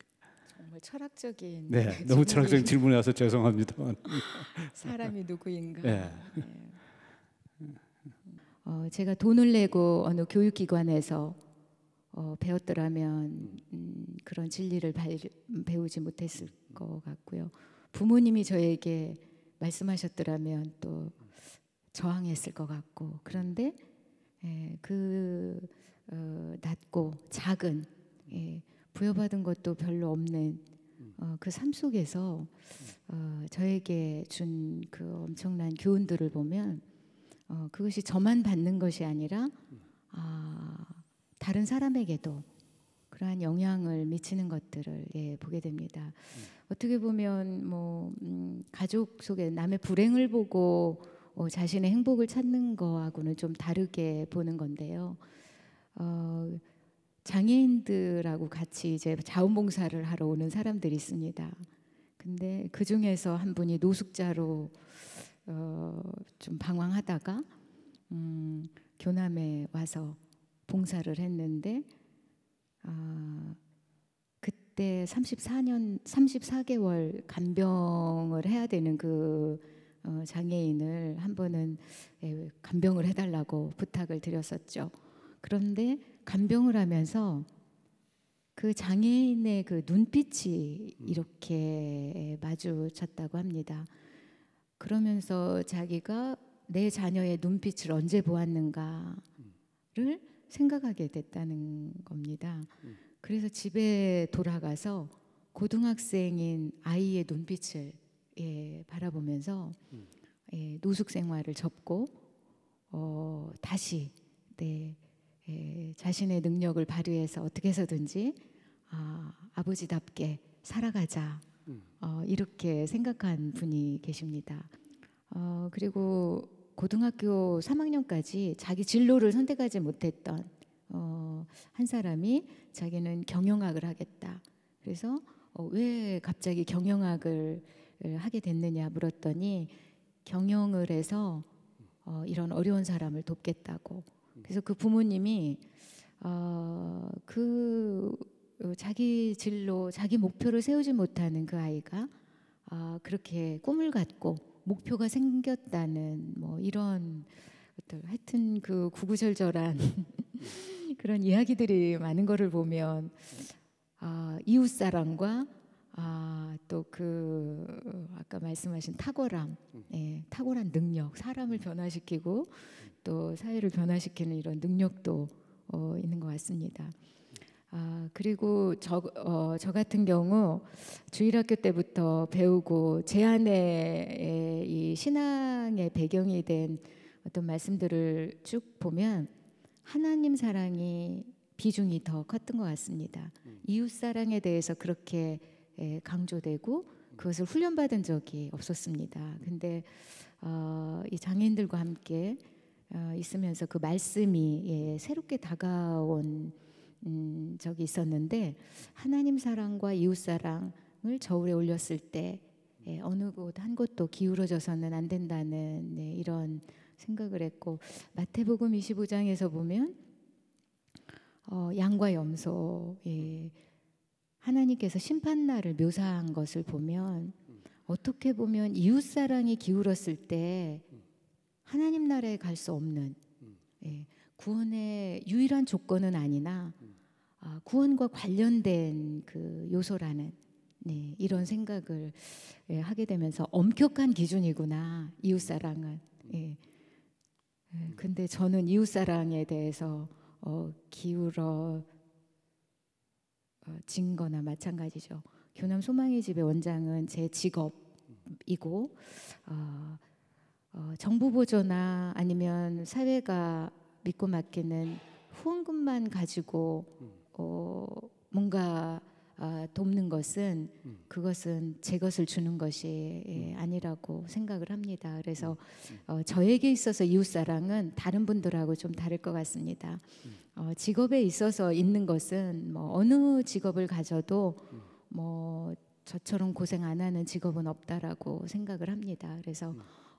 정말 철학적인 네, 너무 철학적인 질문이라서 죄송합니다만 사람이 누구인가 네. 네. 어, 제가 돈을 내고 어느 교육기관에서 어, 배웠더라면 음, 그런 진리를 발, 배우지 못했을 것 같고요. 부모님이 저에게 말씀하셨더라면 또 저항했을 것 같고 그런데 예, 그 어, 낮고 작은 예, 부여받은 것도 별로 없는 어, 그삶 속에서 어, 저에게 준 그 엄청난 교훈들을 보면 어, 그것이 저만 받는 것이 아니라 아, 다른 사람에게도 그러한 영향을 미치는 것들을 예, 보게 됩니다. 음. 어떻게 보면 뭐 음, 가족 속에 남의 불행을 보고 어, 자신의 행복을 찾는 거하고는 좀 다르게 보는 건데요. 어, 장애인들하고 같이 이제 자원봉사를 하러 오는 사람들이 있습니다. 근데 그 중에서 한 분이 노숙자로 어, 좀 방황하다가 음, 교남에 와서 봉사를 했는데 아, 그때 34년 34개월 간병을 해야 되는 그 어, 장애인을 한 번은 예, 간병을 해달라고 부탁을 드렸었죠. 그런데 간병을 하면서 그 장애인의 그 눈빛이 이렇게 마주쳤다고 합니다. 그러면서 자기가 내 자녀의 눈빛을 언제 보았는가를 생각하게 됐다는 겁니다. 그래서 집에 돌아가서 고등학생인 아이의 눈빛을 예, 바라보면서 예, 노숙 생활을 접고 어, 다시 네, 예, 자신의 능력을 발휘해서 어떻게 해서든지 아, 아버지답게 살아가자 어, 이렇게 생각한 분이 계십니다. 어, 그리고 고등학교 3학년까지 자기 진로를 선택하지 못했던 어, 한 사람이 자기는 경영학을 하겠다. 그래서 어, 왜 갑자기 경영학을 하게 됐느냐 물었더니 경영을 해서 어, 이런 어려운 사람을 돕겠다고. 그래서 그 부모님이 어, 그 어, 자기 진로, 자기 목표를 세우지 못하는 그 아이가 아, 그렇게 꿈을 갖고 목표가 생겼다는 뭐 이런 어떤 하여튼 그 구구절절한 그런 이야기들이 많은 거를 보면 아, 이웃 사람과 아, 또그 아까 말씀하신 탁월함, 음. 예, 탁월한 능력, 사람을 변화시키고 또 사회를 변화시키는 이런 능력도 어, 있는 것 같습니다. 아, 그리고 저, 어, 저 같은 경우 주일학교 때부터 배우고 제 안에 이 신앙의 배경이 된 어떤 말씀들을 쭉 보면 하나님 사랑이 비중이 더 컸던 것 같습니다. 음. 이웃 사랑에 대해서 그렇게 에, 강조되고 그것을 훈련받은 적이 없었습니다. 근데 어, 이 장애인들과 함께 어, 있으면서 그 말씀이 예, 새롭게 다가온 음, 적이 있었는데 하나님 사랑과 이웃 사랑을 저울에 올렸을 때 예, 어느 곳 한 곳도 기울어져서는 안 된다는 네, 이런 생각을 했고 마태복음 25장에서 보면 어, 양과 염소 예, 하나님께서 심판 날을 묘사한 것을 보면 어떻게 보면 이웃 사랑이 기울었을 때 하나님 나라에 갈 수 없는 예, 구원의 유일한 조건은 아니나 아, 구원과 관련된 그 요소라는 네, 이런 생각을 예, 하게 되면서 엄격한 기준이구나 이웃 사랑은. 예. 예. 근데 저는 이웃 사랑에 대해서 어, 기울어 어, 진 거나 마찬가지죠. 교남 소망의 집의 원장은 제 직업이고 어, 어, 정부 보조나 아니면 사회가 믿고 맡기는 후원금만 가지고 음. 어, 뭔가 아, 돕는 것은 음. 그것은 제 것을 주는 것이 예, 음. 아니라고 생각을 합니다. 그래서 음. 어, 저에게 있어서 이웃 사랑은 다른 분들하고 좀 다를 것 같습니다. 음. 어, 직업에 있어서 있는 것은 뭐 어느 직업을 가져도 뭐 저처럼 고생 안 하는 직업은 없다라고 생각을 합니다. 그래서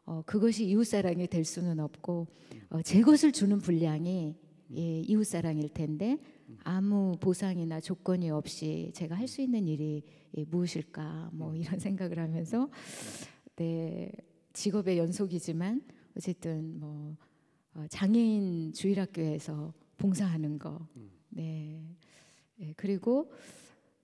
어, 그것이 이웃 사랑이 될 수는 없고 어, 제 것을 주는 분량이 예, 이웃 사랑일 텐데 아무 보상이나 조건이 없이 제가 할 수 있는 일이 무엇일까 뭐 음. 이런 생각을 하면서 내 네, 직업의 연속이지만 어쨌든 뭐 어, 장애인 주일학교에서 봉사하는 거, 음. 네 예, 그리고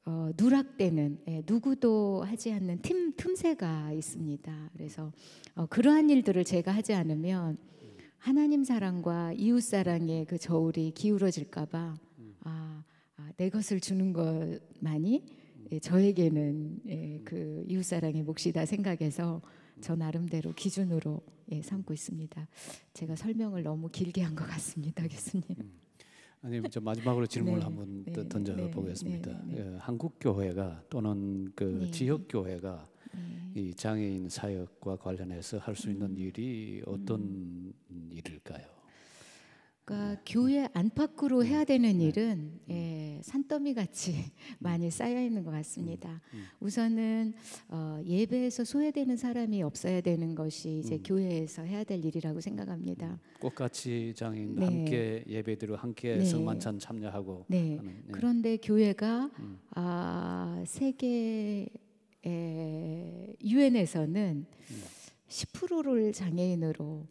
어, 누락되는 예, 누구도 하지 않는 틈, 틈새가 있습니다. 그래서 어, 그러한 일들을 제가 하지 않으면 음. 하나님 사랑과 이웃 사랑의 그 저울이 기울어질까봐 아, 아, 내 것을 주는 것만이 예, 저에게는 예, 그 이웃 사랑의 몫이다 생각해서 저 나름대로 기준으로 예, 삼고 있습니다. 제가 설명을 너무 길게 한 것 같습니다, 교수님. 음. 아니, 저 마지막으로 질문을 네, 한번 네, 던져 보겠습니다. 네, 네, 네, 네, 네. 예, 한국 교회가 또는 그 지역 교회가 이 장애인 사역과 관련해서 할 수 있는 음. 일이 어떤 음. 일일까요? 그러니까 교회 안팎으로 해야 네. 되는 네. 일은 네. 예, 산더미 같이 많이 쌓여 있는 것 같습니다. 음, 음. 우선은 어, 예배에서 소외되는 사람이 없어야 되는 것이 이제 음. 교회에서 해야 될 일이라고 생각합니다. 음, 꽃같이 장인 네. 함께 예배드려 함께 네. 성만찬 참여하고 네. 하는, 네. 그런데 교회가 음. 아, 세계 유엔에서는 10%를 장애인으로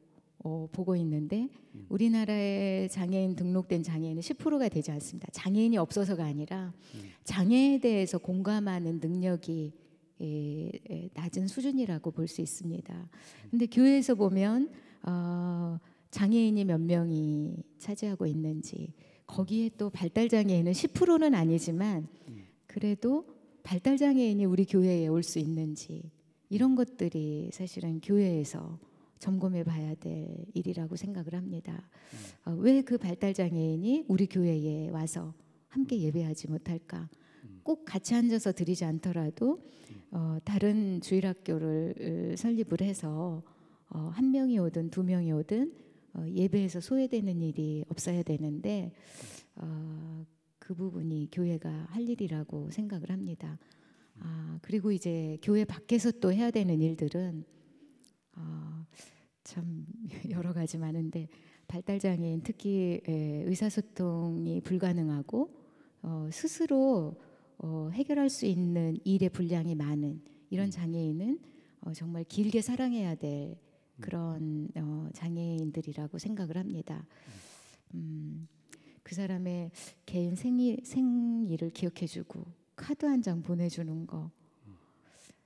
어, 보고 있는데 음. 우리나라에 장애인 등록된 장애인은 10%가 되지 않습니다. 장애인이 없어서가 아니라 음. 장애에 대해서 공감하는 능력이 에, 예, 에, 예, 낮은 수준이라고 볼 수 있습니다. 음. 근데 교회에서 보면 어, 장애인이 몇 명이 차지하고 있는지 거기에 또 발달 장애인은 10%는 아니지만 그래도 발달 장애인이 우리 교회에 올 수 있는지 이런 것들이 사실은 교회에서 점검해 봐야 될 일이라고 생각을 합니다. 음. 어, 왜그 발달 장애인이 우리 교회에 와서 함께 예배하지 못할까? 음. 꼭 같이 앉아서 드리지 않더라도 음. 어, 다른 주일학교를 어, 설립을 해서 어, 한 명이 오든 두 명이 오든 어, 예배에서 소외되는 일이 없어야 되는데 어, 그 부분이 교회가 할 일이라고 생각을 합니다. 아, 그리고 이제 교회 밖에서 또 해야 되는 일들은 아, 참 여러 가지 많은데 발달 장애인 특히 예, 의사소통이 불가능하고 어, 스스로 어, 해결할 수 있는 일의 분량이 많은 이런 음. 장애인은 어, 정말 길게 사랑해야 될 음. 그런 장애인들이라고 생각을 합니다. 음. 그 사람의 개인 생일, 생일을 기억해주고 카드 한 장 보내주는 거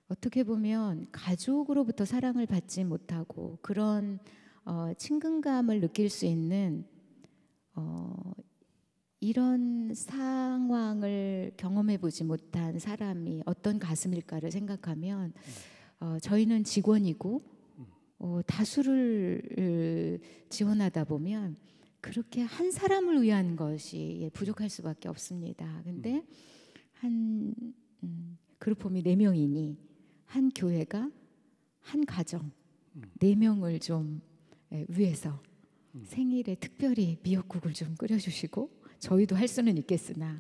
어떻게 보면 가족으로부터 사랑을 받지 못하고 그런 어, 친근감을 느낄 수 있는 어, 이런 상황을 경험해 보지 못한 사람이 어떤 가슴일까를 생각하면 어, 저희는 직원이고 어, 다수를 지원하다 보면 그렇게 한 사람을 위한 것이 예, 부족할 수밖에 없습니다. 근데 음. 한 음, 그룹 폼이 네 명이니 한 교회가 한 가정 네 명을 좀 예, 위해서 생일에 특별히 미역국을 좀 끓여주시고 저희도 할 수는 있겠으나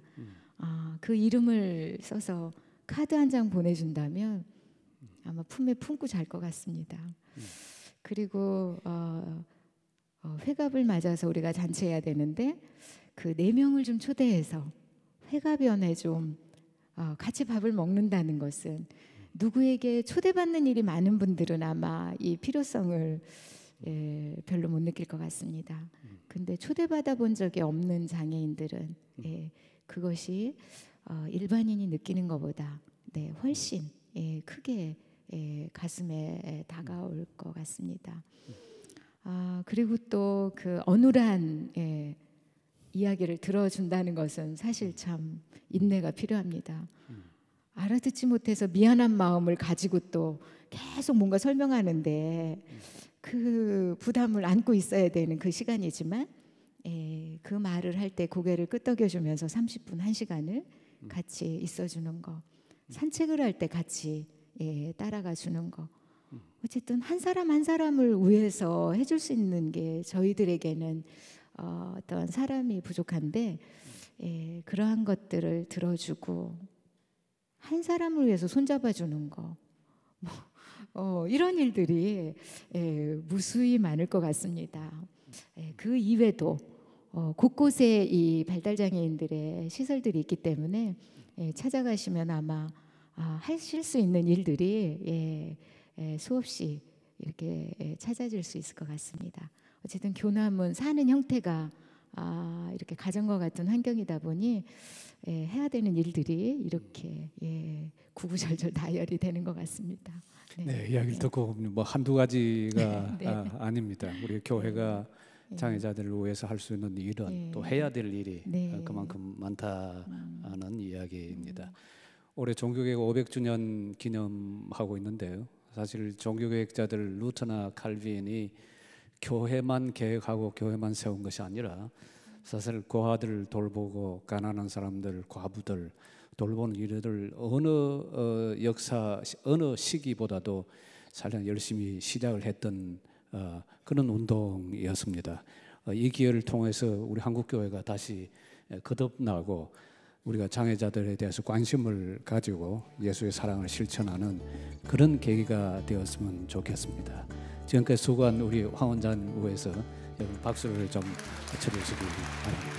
아, 그 이름을 써서 카드 한 장 보내준다면 아마 품에 품고 잘 것 같습니다. 그리고 어, 어, 회갑을 맞아서 우리가 잔치해야 되는데 그 네 명을 좀 초대해서 회갑연에 좀 어, 같이 밥을 먹는다는 것은 누구에게 초대받는 일이 많은 분들은 아마 이 필요성을 예, 별로 못 느낄 것 같습니다. 근데 초대받아 본 적이 없는 장애인들은 예, 그것이 어, 일반인이 느끼는 것보다 네, 훨씬 예, 크게 예, 가슴에 다가올 것 같습니다. 아, 그리고 또 그 어눌한 예, 이야기를 들어준다는 것은 사실 참 인내가 필요합니다. 알아듣지 못해서 미안한 마음을 가지고 또 계속 뭔가 설명하는데 그 부담을 안고 있어야 되는 그 시간이지만 에, 예, 그 말을 할 때 고개를 끄덕여주면서 30분 1시간을 같이 있어주는 거 산책을 할 때 같이 예, 따라가 주는 거 어쨌든 한 사람 한 사람을 위해서 해줄 수 있는 게 저희들에게는 어, 어떤 사람이 부족한데 예, 그러한 것들을 들어주고 한 사람을 위해서 손잡아 주는 거. 뭐, 어, 이런 일들이 예, 무수히 많을 것 같습니다. 예, 그 이외도 어, 곳곳에 이 발달장애인들의 시설들이 있기 때문에 예, 찾아가시면 아마 아, 하실 수 있는 일들이 예, 예, 수없이 이렇게 예, 찾아질 수 있을 것 같습니다. 어쨌든 교남은 사는 형태가 아, 이렇게 가정과 같은 환경이다 보니 예, 해야 되는 일들이 이렇게 예, 구구절절 다이어리 되는 것 같습니다. 네, 네 이야기를 네. 듣고 뭐 한두 가지가 네. 아, 닙니다 우리 교회가 예. 장애자들을 위해서 할 수 있는 일은 예. 또 해야 될 일이 어, 네. 그만큼 많다는 음. 이야기입니다. 음. 올해 종교개혁 500주년 기념하고 있는데요. 사실 종교개혁자들 루터나 칼빈이 교회만 계획하고 교회만 세운 것이 아니라 사실 고아들 그 돌보고 가난한 사람들 과부들 그 돌보는 일을 어느 어, 역사 어느 시기보다도 사실 열심히 시작을 했던 어, 그런 운동이었습니다. 어, 이 기회를 통해서 우리 한국 교회가 다시 거듭나고 우리가 장애자들에 대해서 관심을 가지고 예수의 사랑을 실천하는 그런 계기가 되었으면 좋겠습니다. 지금까지 수고한 우리 황 원장님에서 여러분 박수를 좀 쳐주시기 바랍니다.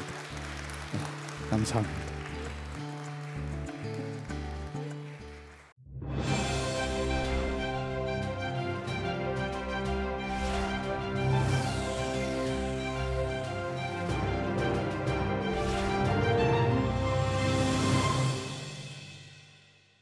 네, 감사합니다.